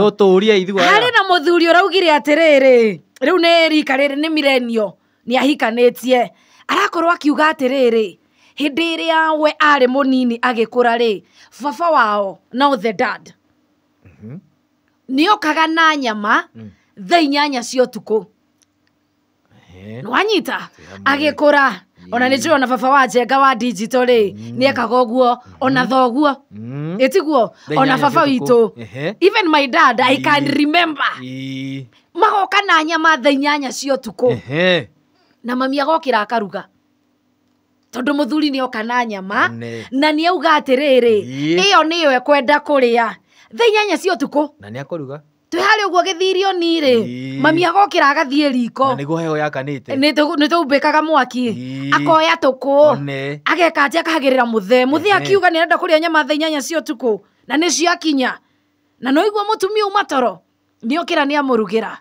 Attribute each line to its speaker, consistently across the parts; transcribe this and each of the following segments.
Speaker 1: iarä na må thuri å raugire atä rä rä rä u nä rika rä rä nä mirenio nä ahikanä tie arakorwo akiuga atä rä rä hä ndä ä rä a we arä må nini agä kå ra rä baba wao no å the mhm. nä okaga na nyama mm. thainyanyacio tukå nwanyita agä kå ra ona nä njå ona baba wa njenga wa dit rä mm. nä ekaga å guo ona mm-hmm. tho guo mm. mm. ona baba witå even my dad i can remember magoka na nyama thainyanya inyanya cia ũtukũ na mami agokä akaruga tondå må thuri nä oka na nyama na nä auga atä rä rä ä yo nä yo ekwenda kå rä a thainyanya inyanya cia å tukå na twä harä å guo gä thirio ni rä mami agokä ra agathiä riko nä guo heho yakanä te nä tå mbä kaga mwaki akoya tå kå atä akahagä rä ra må the må thee akiuga nä renda kå rä a nyama tha inyanya cia tukå na nä ciakinya na no iguo må tumia uma toro nä okä ra nä amå rugä ra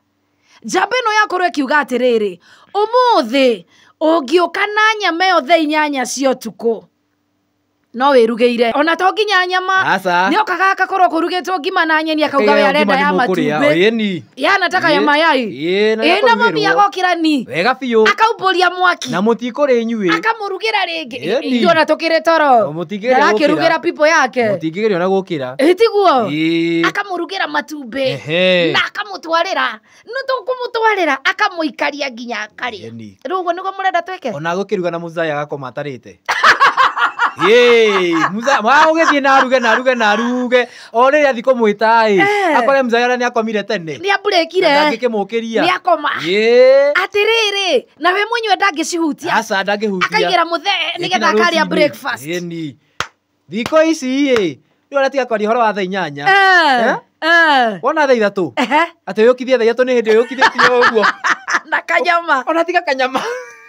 Speaker 1: njamba ä no yakorwo ĩkiuga atä rä rä å må thä å ngä å nyama ä yo the inyanya tukå no wirugeire ona to nginya nyama ni okaga akakorwo kurugitwo ngima na nyeni akauga we arenda ya matumbĩ yanataka ya mayai ĩ na mami agokira ni wega biũ akaumbũria mwaki na mũtikũrĩ nyuwe akamurugira ringi ithuĩ ona tũkĩrĩ toro akirugira pipo yake mũtingĩgerio na gũkĩra ĩ tiguo akamũrugĩra matumbĩ na akamutwarira no kumutwarira akamuikaria nginya akari rĩu nigo murenda tweke ona gukiruga na muzaya agakoma atarĩte mwaågä thiä eh. na aruge na aruge na aruge o rä rä a thikå mwä ta ä akore mzayara nä akomire tene nä amburäkire ngä må kä ria nä akoma atä rä rä nawe må nyue ndangä cihutia aca ndangä hutia akaigä ra må thee nä getha akarä ni thikå ici ä rä ona tigakwaria horo wa thaa inyanya eh, eh? wona thaa ithatå atä å yå kithie thaa ithatå nä hä ndä å yå å guo na kanyama ona tiga kanyama